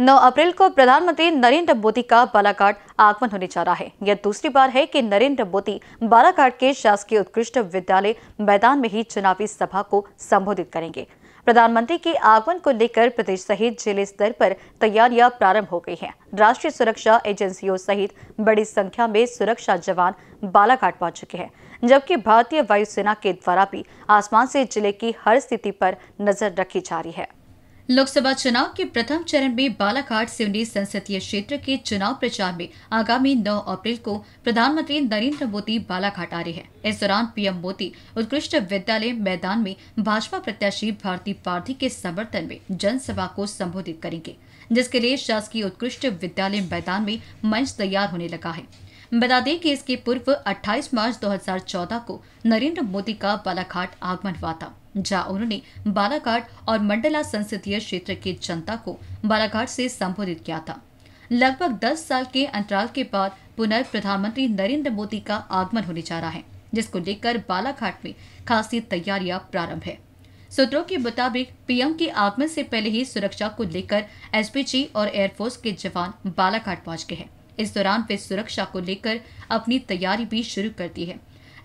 9 अप्रैल को प्रधानमंत्री नरेंद्र मोदी का बालाघाट आगमन होने जा रहा है यह दूसरी बार है कि नरेंद्र मोदी बालाघाट के शासकीय उत्कृष्ट विद्यालय मैदान में ही चुनावी सभा को संबोधित करेंगे प्रधानमंत्री के आगमन को लेकर प्रदेश सहित जिले स्तर पर तैयारियां प्रारंभ हो गई हैं। राष्ट्रीय सुरक्षा एजेंसियों सहित बड़ी संख्या में सुरक्षा जवान बालाघाट पहुंच चुके हैं जबकि भारतीय वायुसेना के द्वारा भी आसमान से जिले की हर स्थिति पर नजर रखी जा रही है लोकसभा चुनाव के प्रथम चरण में बालाघाट सिवनी संसदीय क्षेत्र के चुनाव प्रचार में आगामी 9 अप्रैल को प्रधानमंत्री नरेंद्र मोदी बालाघाट आ रहे हैं इस दौरान पीएम मोदी उत्कृष्ट विद्यालय मैदान में भाजपा प्रत्याशी भारती पार्थी के समर्थन में जनसभा को संबोधित करेंगे जिसके लिए शासकीय उत्कृष्ट विद्यालय मैदान में मंच तैयार होने लगा है बता दें कि इसके पूर्व 28 मार्च 2014 को नरेंद्र मोदी का बालाघाट आगमन हुआ था जहां उन्होंने बालाघाट और मंडला संसदीय क्षेत्र के जनता को बालाघाट से संबोधित किया था लगभग 10 साल के अंतराल के बाद पुनः प्रधानमंत्री नरेंद्र मोदी का आगमन होने जा रहा है जिसको लेकर बालाघाट में खासी तैयारियां प्रारंभ है सूत्रों के मुताबिक पीएम के आगमन से पहले ही सुरक्षा को लेकर एसपीजी और एयरफोर्स के जवान बालाघाट पहुंच गए हैं इस दौरान वे सुरक्षा को लेकर अपनी तैयारी भी शुरू कर दी है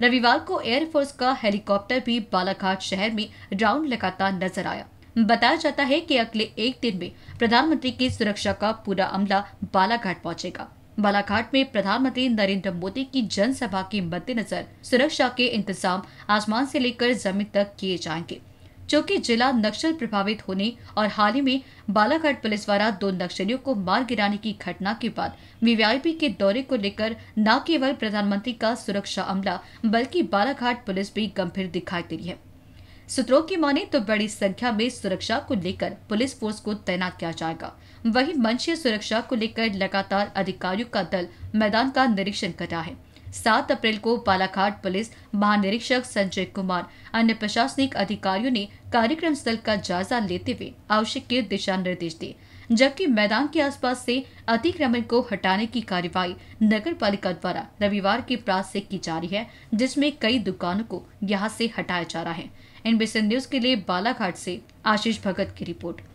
रविवार को एयरफोर्स का हेलीकॉप्टर भी बालाघाट शहर में राउंड लगाता नजर आया बताया जाता है कि अगले एक दिन में प्रधानमंत्री की सुरक्षा का पूरा अमला बालाघाट पहुंचेगा बालाघाट में प्रधानमंत्री नरेंद्र मोदी की जनसभा के मद्देनजर सुरक्षा के इंतजाम आसमान से लेकर जमीन तक किए जाएंगे जो कि जिला नक्सल प्रभावित होने और हाल ही में बालाघाट पुलिस द्वारा दो नक्सलियों को मार गिराने की घटना के बाद वीवीआईपी के दौरे को लेकर न केवल प्रधानमंत्री का सुरक्षा अमला बल्कि बालाघाट पुलिस भी गंभीर दिखाई दे रही है सूत्रों की माने तो बड़ी संख्या में सुरक्षा को लेकर पुलिस फोर्स को तैनात किया जाएगा वहीं मंशीय सुरक्षा को लेकर लगातार अधिकारियों का दल मैदान का निरीक्षण कर रहा है सात अप्रैल को बालाघाट पुलिस महानिरीक्षक संजय कुमार अन्य प्रशासनिक अधिकारियों ने कार्यक्रम स्थल का जायजा लेते हुए आवश्यक दिशा निर्देश दिए जबकि मैदान के आसपास से अतिक्रमण को हटाने की कार्यवाही नगर पालिका द्वारा रविवार के प्रात से की जा रही है जिसमें कई दुकानों को यहाँ से हटाया जा रहा है एनबीसी न्यूज के लिए बालाघाट से आशीष भगत की रिपोर्ट